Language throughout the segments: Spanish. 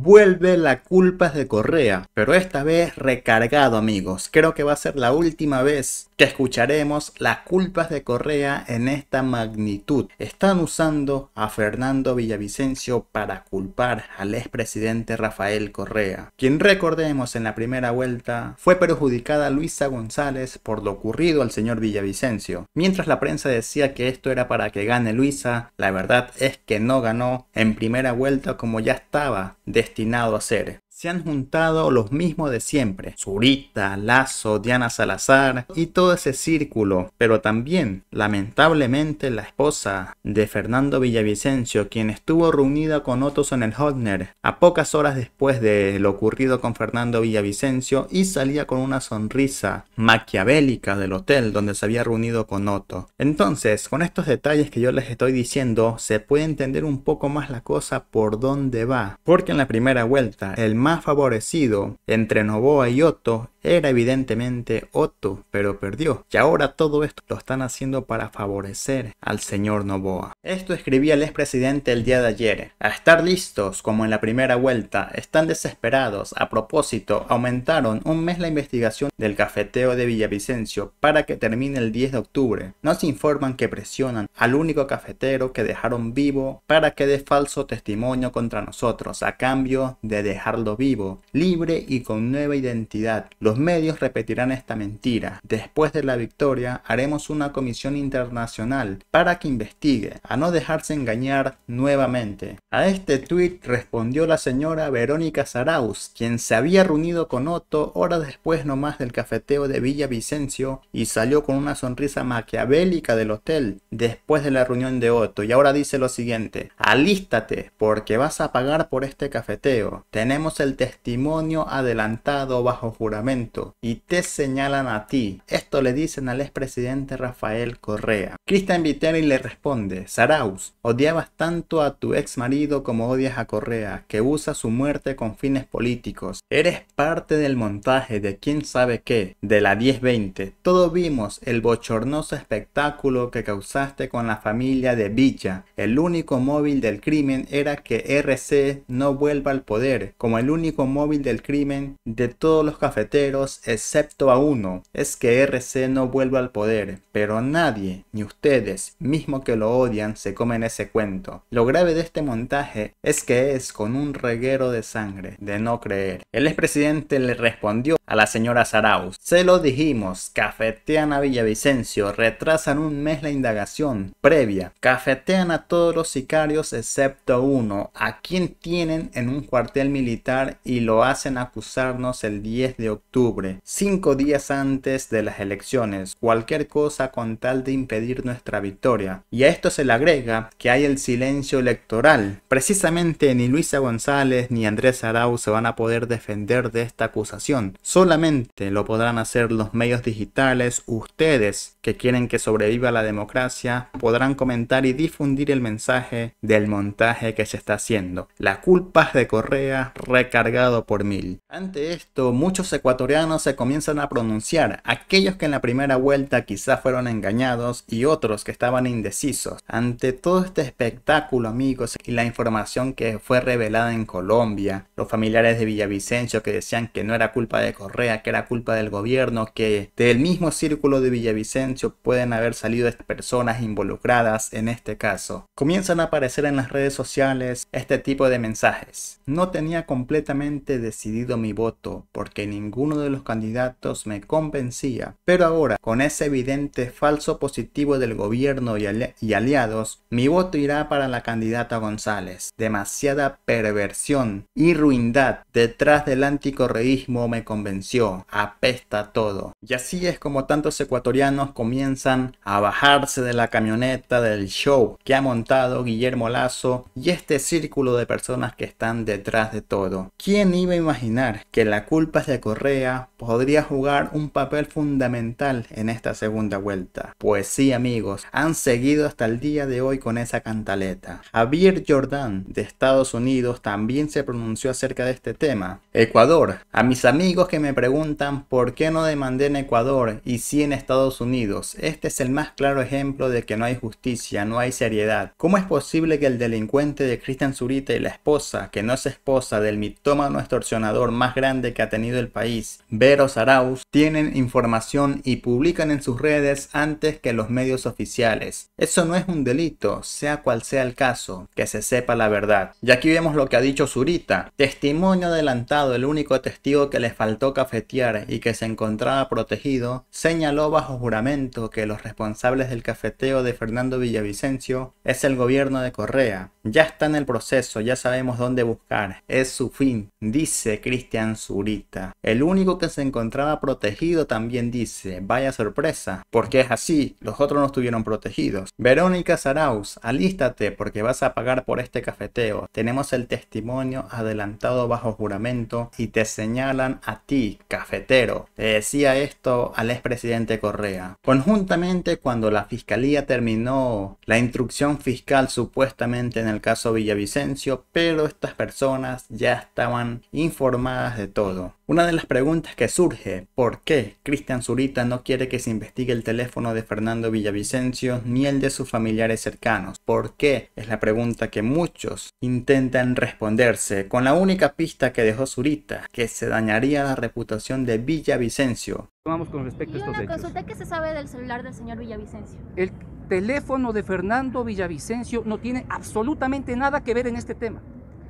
Vuelve la culpa de Correa, pero esta vez recargado amigos. Creo que va a ser la última vez que escucharemos las culpas de Correa en esta magnitud. Están usando a Fernando Villavicencio para culpar al expresidente Rafael Correa, quien recordemos en la primera vuelta fue perjudicada Luisa González por lo ocurrido al señor Villavicencio. Mientras la prensa decía que esto era para que gane Luisa, la verdad es que no ganó en primera vuelta como ya estaba. De destinado a ser se han juntado los mismos de siempre. Zurita, Lazo, Diana Salazar y todo ese círculo. Pero también, lamentablemente, la esposa de Fernando Villavicencio, quien estuvo reunida con Otto en el Hodner... a pocas horas después de lo ocurrido con Fernando Villavicencio y salía con una sonrisa maquiavélica del hotel donde se había reunido con Otto. Entonces, con estos detalles que yo les estoy diciendo, se puede entender un poco más la cosa por dónde va. Porque en la primera vuelta, el más favorecido entre Novoa y Otto era evidentemente Otto, pero perdió. Y ahora todo esto lo están haciendo para favorecer al señor Novoa. Esto escribía el expresidente el día de ayer. A estar listos, como en la primera vuelta, están desesperados. A propósito, aumentaron un mes la investigación del cafeteo de Villavicencio para que termine el 10 de octubre. Nos informan que presionan al único cafetero que dejaron vivo para que dé falso testimonio contra nosotros a cambio de dejarlo vivo, libre y con nueva identidad. Los medios repetirán esta mentira. Después de la victoria haremos una comisión internacional para que investigue, a no dejarse engañar nuevamente. A este tuit respondió la señora Verónica Saraus, quien se había reunido con Otto horas después nomás del cafeteo de Villavicencio y salió con una sonrisa maquiavélica del hotel después de la reunión de Otto y ahora dice lo siguiente, alístate porque vas a pagar por este cafeteo. Tenemos el testimonio adelantado bajo juramento y te señalan a ti. Esto le dicen al ex presidente Rafael Correa. Cristian Viteri le responde, Saraus, odiabas tanto a tu ex marido como odias a Correa, que usa su muerte con fines políticos. Eres parte del montaje de quién sabe qué, de la 1020. todos vimos el bochornoso espectáculo que causaste con la familia de Villa. El único móvil del crimen era que RC no vuelva al poder, como el único móvil del crimen de todos los cafeteros excepto a uno es que RC no vuelva al poder, pero nadie, ni ustedes, mismo que lo odian, se comen ese cuento. Lo grave de este montaje es que es con un reguero de sangre, de no creer. El expresidente le respondió a la señora Saraus, se lo dijimos, cafetean a Villavicencio, retrasan un mes la indagación previa, cafetean a todos los sicarios excepto uno, a quien tienen en un cuartel militar y lo hacen acusarnos el 10 de octubre, cinco días antes de las elecciones, cualquier cosa con tal de impedir nuestra victoria. Y a esto se le agrega que hay el silencio electoral. Precisamente ni Luisa González ni Andrés Arau se van a poder defender de esta acusación. Solamente lo podrán hacer los medios digitales, ustedes que quieren que sobreviva la democracia, podrán comentar y difundir el mensaje del montaje que se está haciendo. La culpa es de Correa, cargado por mil. Ante esto, muchos ecuatorianos se comienzan a pronunciar, aquellos que en la primera vuelta quizás fueron engañados y otros que estaban indecisos. Ante todo este espectáculo, amigos, y la información que fue revelada en Colombia, los familiares de Villavicencio que decían que no era culpa de Correa, que era culpa del gobierno, que del mismo círculo de Villavicencio pueden haber salido personas involucradas en este caso. Comienzan a aparecer en las redes sociales este tipo de mensajes. No tenía completo completamente decidido mi voto porque ninguno de los candidatos me convencía, pero ahora, con ese evidente falso positivo del gobierno y, aliados, mi voto irá para la candidata González. Demasiada perversión y ruindad detrás del anticorreísmo me convenció, apesta todo. Y así es como tantos ecuatorianos comienzan a bajarse de la camioneta del show que ha montado Guillermo Lazo y este círculo de personas que están detrás de todo. ¿quién iba a imaginar que la culpa de Correa podría jugar un papel fundamental en esta segunda vuelta? Pues sí, amigos, han seguido hasta el día de hoy con esa cantaleta. Javier Jordan de Estados Unidos, también se pronunció acerca de este tema. Ecuador. A mis amigos que me preguntan por qué no demandé en Ecuador y sí en Estados Unidos, este es el más claro ejemplo de que no hay justicia, no hay seriedad. ¿Cómo es posible que el delincuente de Cristian Zurita y la esposa, que no es esposa del mito, toma nuestro extorsionador más grande que ha tenido el país, Vero Saraus, tienen información y publican en sus redes antes que los medios oficiales. Eso no es un delito, sea cual sea el caso, que se sepa la verdad. Y aquí vemos lo que ha dicho Zurita, testimonio adelantado, el único testigo que le faltó cafetear y que se encontraba protegido, señaló bajo juramento que los responsables del cafeteo de Fernando Villavicencio es el gobierno de Correa. Ya está en el proceso, ya sabemos dónde buscar, es su fin dice Cristian Zurita. El único que se encontraba protegido también dice, vaya sorpresa, porque es así, los otros no estuvieron protegidos. Verónica Saraus, alístate porque vas a pagar por este cafeteo. Tenemos el testimonio adelantado bajo juramento y te señalan a ti, cafetero. decía esto al expresidente Correa. Conjuntamente cuando la fiscalía terminó la instrucción fiscal supuestamente en el caso Villavicencio, pero estas personas ya están estaban informadas de todo. Una de las preguntas que surge, ¿por qué Cristian Zurita no quiere que se investigue el teléfono de Fernando Villavicencio ni el de sus familiares cercanos? ¿Por qué? Es la pregunta que muchos intentan responderse con la única pista que dejó Zurita, que se dañaría la reputación de Villavicencio. Vamos con respecto a estos una consulta que se sabe del celular del señor Villavicencio. El teléfono de Fernando Villavicencio no tiene absolutamente nada que ver en este tema.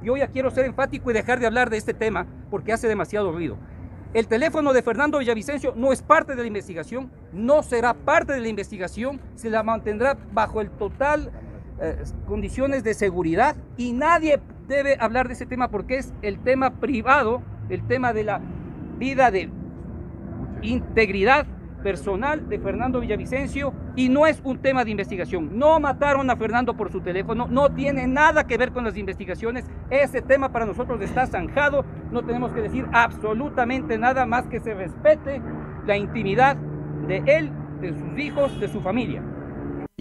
Yo ya quiero ser enfático y dejar de hablar de este tema porque hace demasiado ruido. El teléfono de Fernando Villavicencio no es parte de la investigación, no será parte de la investigación, se la mantendrá bajo el total eh, condiciones de seguridad y nadie debe hablar de ese tema porque es el tema privado, el tema de la vida de integridad personal de Fernando Villavicencio y no es un tema de investigación. No mataron a Fernando por su teléfono, no tiene nada que ver con las investigaciones. Ese tema para nosotros está zanjado, no tenemos que decir absolutamente nada más que se respete la intimidad de él, de sus hijos, de su familia.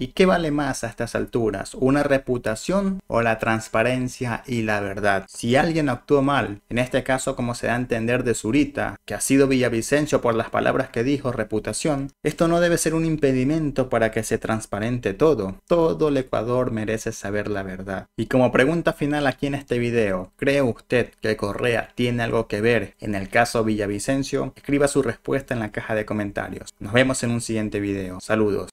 ¿Y qué vale más a estas alturas? ¿Una reputación o la transparencia y la verdad? Si alguien actuó mal, en este caso como se da a entender de Zurita, que ha sido Villavicencio por las palabras que dijo reputación, esto no debe ser un impedimento para que se transparente todo. Todo el Ecuador merece saber la verdad. Y como pregunta final aquí en este video, ¿cree usted que Correa tiene algo que ver en el caso Villavicencio? Escriba su respuesta en la caja de comentarios. Nos vemos en un siguiente video. Saludos.